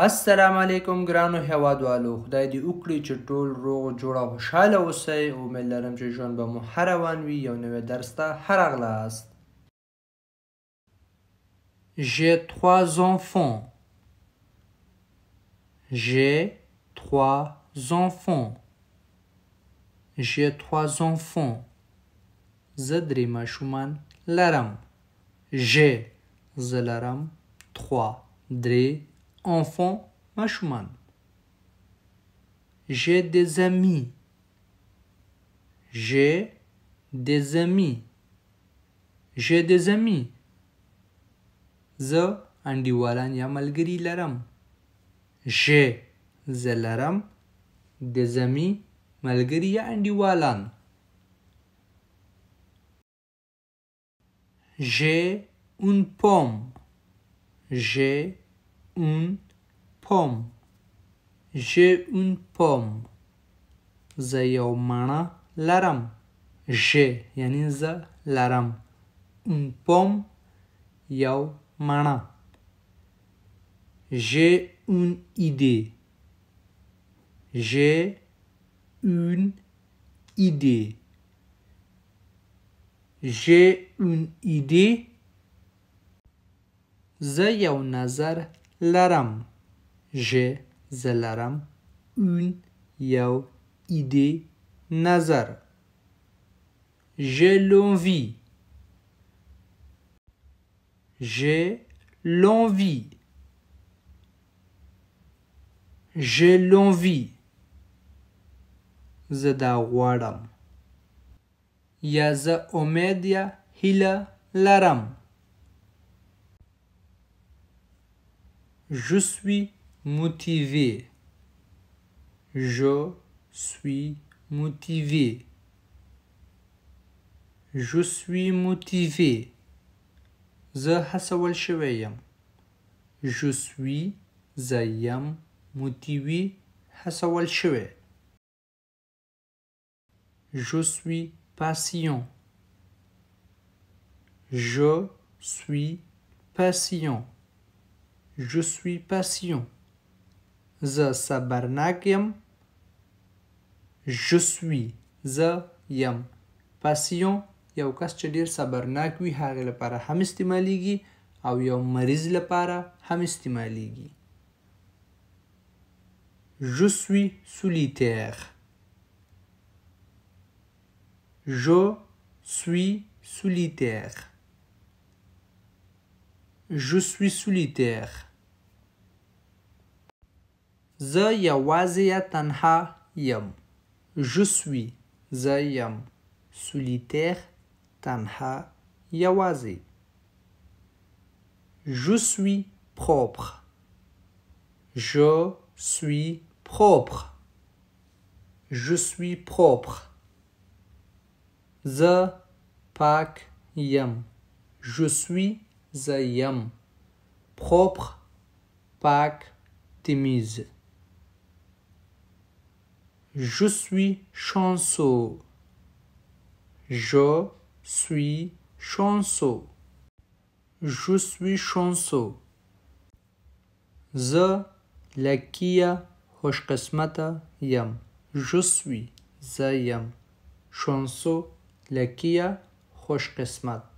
السلام علیکم ګرانو هیوادوالو خدای دې وکړي چې ټول روغ جوړ او خوشاله اوسئ امید لرم چې ژوند به مو هر روان وي یو نوی درس ته هرغلاست J'ai trois enfants. J'ai trois enfants. J'ai trois enfants. زه درې ماشومان لرم. J'ai زه لرم 3 درې enfant Mashuman. J'ai des amis. J'ai des amis. J'ai des amis. Zo andiwalan ya malgiri laram. J'ai zelaram des amis malgiri ya andiwalan. J'ai une pomme. J'ai un pomme. J'ai une pomme. زه یو مڼه لرم. ژ یعنی زه لرم. un pomme یو مڼه. J'ai une idée. J'ai une idée. J'ai une idée. زه یو نظر لرم ژ زه لرم اون یو ایده نظر J'ai l'envie. J'ai l'envie. J'ai l'envie. زدا غواړم یا زه امید یا هیله لرم Je suis motivé. Je suis motivé. Je suis motivé. Za suis Je suis zayam motivé Je suis patient. Je suis patient. Je suis patient. زه صبرناک یم. Je suis زه یم. patient یو کس چې ډیر صبرناک وي هغه لپاره هم استعمالیږي او یو مریض لپاره هم استعمالیږي Je suis solitaire. Je suis solitaire. Je suis solitaire. yam. Je suis zayam solitaire tanha yawazi. Je suis propre. Je suis propre. Je suis propre. The yam. Je suis Zayam, propre Pâques Témise. Je suis chanceux. Je suis chanceux. Je suis chanceux. The lakia hoshkasmata yam. Je suis zayam. Chanceux lakia hoshkasmat.